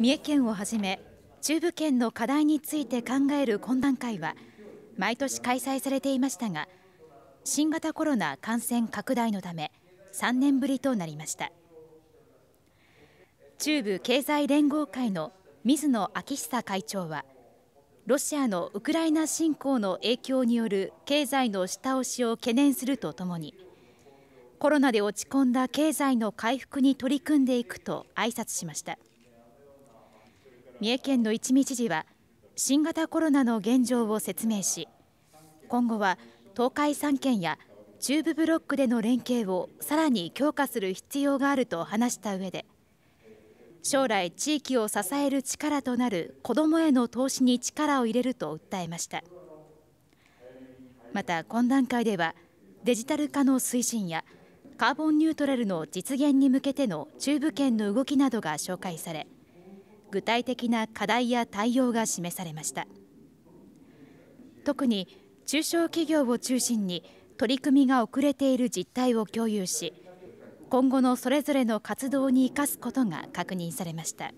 三重県をはじめ中部圏の課題について考える懇談会は毎年開催されていましたが新型コロナ感染拡大のため3年ぶりとなりました中部経済連合会の水野昭久会長はロシアのウクライナ侵攻の影響による経済の下押しを懸念するとともにコロナで落ち込んだ経済の回復に取り組んでいくと挨拶しました。三重県の一見知事は新型コロナの現状を説明し今後は東海3県や中部ブロックでの連携をさらに強化する必要があると話した上で将来地域を支える力となる子どもへの投資に力を入れると訴えましたまた懇談会ではデジタル化の推進やカーボンニュートラルの実現に向けての中部圏の動きなどが紹介され具体的な課題や対応が示されました特に中小企業を中心に取り組みが遅れている実態を共有し今後のそれぞれの活動に生かすことが確認されました。